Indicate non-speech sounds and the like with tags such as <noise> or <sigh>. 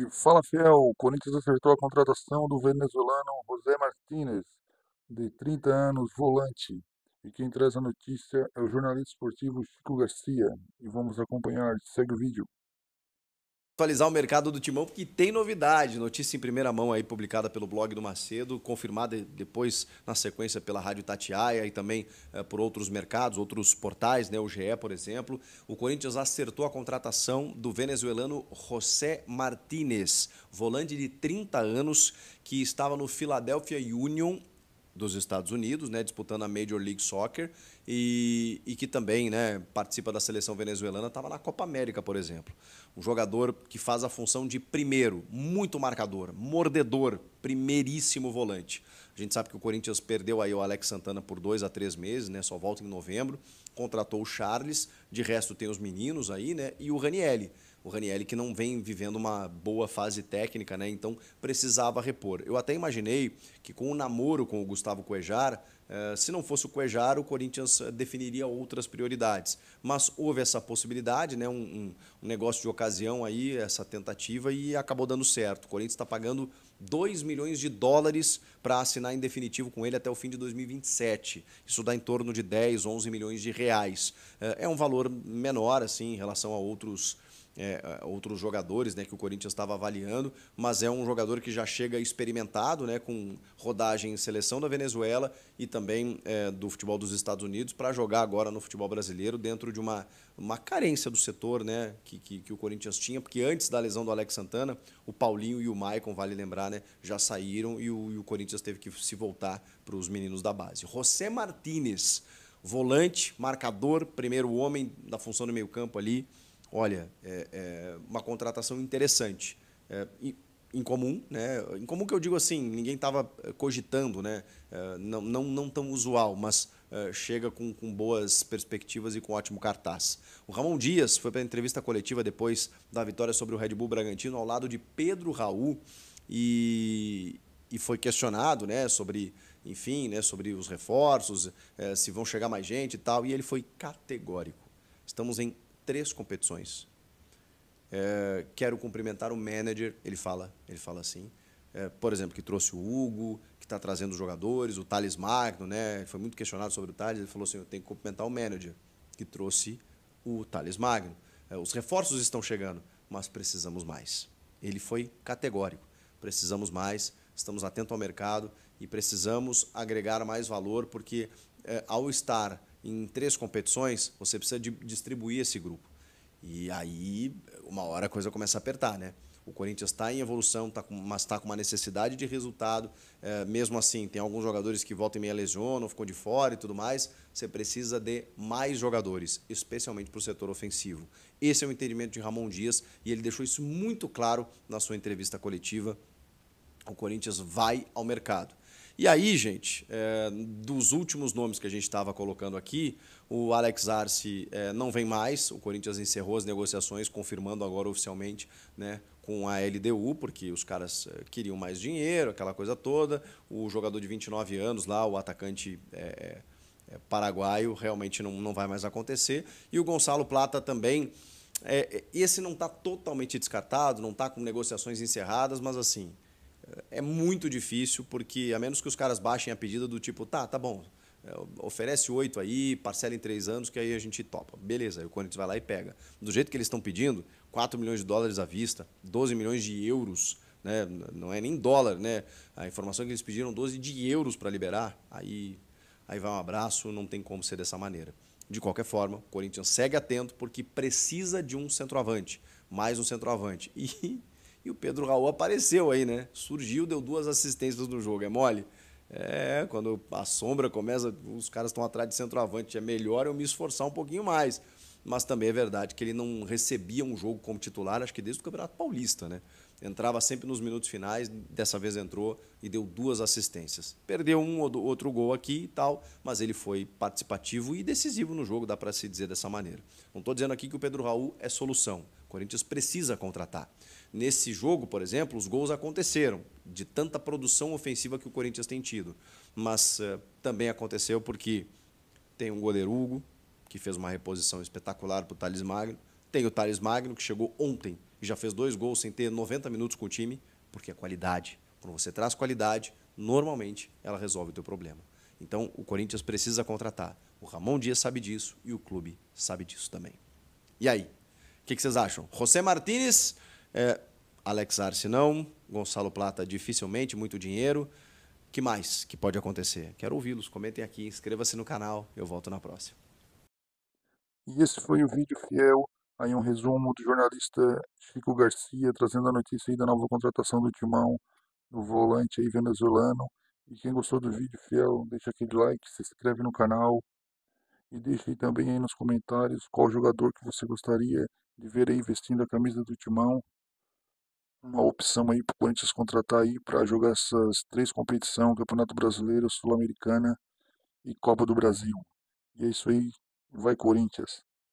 E fala fiel, o Corinthians acertou a contratação do venezuelano José Martínez, de 30 anos, volante. E quem traz a notícia é o jornalista esportivo Chico Garcia. E vamos acompanhar, segue o vídeo atualizar o mercado do Timão, porque tem novidade. Notícia em primeira mão aí, publicada pelo blog do Macedo, confirmada depois na sequência pela Rádio Tatiaia e também é, por outros mercados, outros portais, né? O GE, por exemplo. O Corinthians acertou a contratação do venezuelano José Martínez, volante de 30 anos, que estava no Philadelphia Union dos Estados Unidos, né, disputando a Major League Soccer e, e que também né, participa da seleção venezuelana, estava na Copa América, por exemplo. Um jogador que faz a função de primeiro, muito marcador, mordedor, primeiríssimo volante. A gente sabe que o Corinthians perdeu aí o Alex Santana por dois a três meses, né? Só volta em novembro. Contratou o Charles, de resto tem os meninos aí, né? E o Ranielli o Ranielli que não vem vivendo uma boa fase técnica, né? Então precisava repor. Eu até imaginei que com o namoro com o Gustavo Cuejar, eh, se não fosse o Cuejar, o Corinthians eh, definiria outras prioridades. Mas houve essa possibilidade, né? um, um negócio de ocasião aí, essa tentativa, e acabou dando certo. O Corinthians está pagando 2 milhões de dólares para assinar em definitivo com ele até o fim de 2027. Isso dá em torno de 10, 11 milhões de reais. Eh, é um valor menor, assim, em relação a outros é, é, outros jogadores né, que o Corinthians estava avaliando, mas é um jogador que já chega experimentado, né, com rodagem em seleção da Venezuela e também é, do futebol dos Estados Unidos, para jogar agora no futebol brasileiro dentro de uma, uma carência do setor né, que, que, que, o Corinthians tinha, porque antes da lesão do Alex Santana, o Paulinho e o Maicon, vale lembrar, né, já saíram e o, e o Corinthians teve que se voltar para os meninos da base. José Martinez, volante, marcador, primeiro homem da função do meio-campo ali olha, é, é uma contratação interessante. É, incomum, né? Incomum que eu digo assim, ninguém estava eh, cogitando, né? É, não, não, não tão usual, mas é, chega com, com boas perspectivas e com ótimo cartaz. O Ramon Dias foi para a entrevista coletiva depois da vitória sobre o Red Bull Bragantino ao lado de Pedro Raul e, e foi questionado, né? Sobre enfim, né, sobre os reforços, é, se vão chegar mais gente e tal, e ele foi categórico. Estamos em três competições. É, quero cumprimentar o manager, ele fala, ele fala assim. É, por exemplo, que trouxe o Hugo, que está trazendo os jogadores, o Thales Magno, né? Foi muito questionado sobre o Thales, ele falou assim: eu tenho que cumprimentar o manager, que trouxe o Thales Magno. É, os reforços estão chegando, mas precisamos mais. Ele foi categórico. Precisamos mais, estamos atentos ao mercado e precisamos agregar mais valor, porque é, ao estar em três competições, você precisa de distribuir esse grupo. E aí, uma hora a coisa começa a apertar, né? O Corinthians está em evolução, tá com, mas está com uma necessidade de resultado. É, mesmo assim, tem alguns jogadores que voltam e meia lesionam, ficam de fora e tudo mais. Você precisa de mais jogadores, especialmente para o setor ofensivo. Esse é o entendimento de Ramon Dias e ele deixou isso muito claro na sua entrevista coletiva. O Corinthians vai ao mercado. E aí, gente, é, dos últimos nomes que a gente estava colocando aqui, o Alex Arce é, não vem mais, o Corinthians encerrou as negociações, confirmando agora oficialmente né, com a LDU, porque os caras é, queriam mais dinheiro, aquela coisa toda. O jogador de 29 anos lá, o atacante é, é, é, paraguaio, realmente não, não vai mais acontecer. E o Gonçalo Plata também. É, é esse não está totalmente descartado, não está com negociações encerradas, mas assim, é muito difícil, porque a menos que os caras baixem a pedida do tipo, tá, tá bom, é, oferece oito aí, parcela em três anos, que aí a gente topa. Beleza, aí o Corinthians vai lá e pega. Do jeito que eles estão pedindo, 4 milhões de dólares à vista, 12 milhões de euros, né? não é nem dólar, né? A informação é que eles pediram 12 de euros para liberar, aí, aí vai um abraço, não tem como ser dessa maneira. De qualquer forma, o Corinthians segue atento porque precisa de um centroavante, mais um centroavante. <laughs> E e o Pedro Raul apareceu aí, né? Surgiu, deu duas assistências no jogo. É mole? É, quando a sombra começa, os caras estão atrás de centroavante. É melhor eu me esforçar um pouquinho mais. Mas também é verdade que ele não recebia um jogo como titular, acho que desde o Campeonato Paulista, né? Entrava sempre nos minutos finais, dessa vez entrou e deu duas assistências. Perdeu um ou outro gol aqui e tal, mas ele foi participativo e decisivo no jogo, dá para se dizer dessa maneira. Não estou dizendo aqui que o Pedro Raul é solução o Corinthians precisa contratar. Nesse jogo, por exemplo, os gols aconteceram de tanta produção ofensiva que o Corinthians tem tido. Mas uh, também aconteceu porque tem um goleiro Hugo, que fez uma reposição espetacular para o Thales Magno. Tem o Thales Magno, que chegou ontem e já fez dois gols sem ter 90 minutos com o time, porque é qualidade. Quando você traz qualidade, normalmente ela resolve o teu problema. Então, o Corinthians precisa contratar. O Ramon Dias sabe disso e o clube sabe disso também. E aí, que, que vocês acham? José Martínez, é, Alex Arce não, Gonçalo Plata dificilmente, muito dinheiro. que mais que pode acontecer? Quero ouvi-los, comentem aqui, inscreva-se no canal, eu volto na próxima. E esse foi o vídeo fiel, aí um resumo do jornalista Chico Garcia, trazendo a notícia aí da nova contratação do Timão, do volante aí venezuelano. E quem gostou do vídeo fiel, deixa aquele like, se inscreve no canal, e deixe aí também aí nos comentários qual jogador que você gostaria de ver aí vestindo a camisa do Timão. Uma opção aí para o Corinthians contratar aí para jogar essas três competições, Campeonato Brasileiro, Sul-Americana e Copa do Brasil. E é isso aí, vai Corinthians!